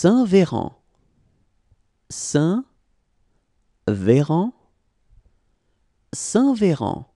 Saint-Véran. Saint-Véran. Saint-Véran.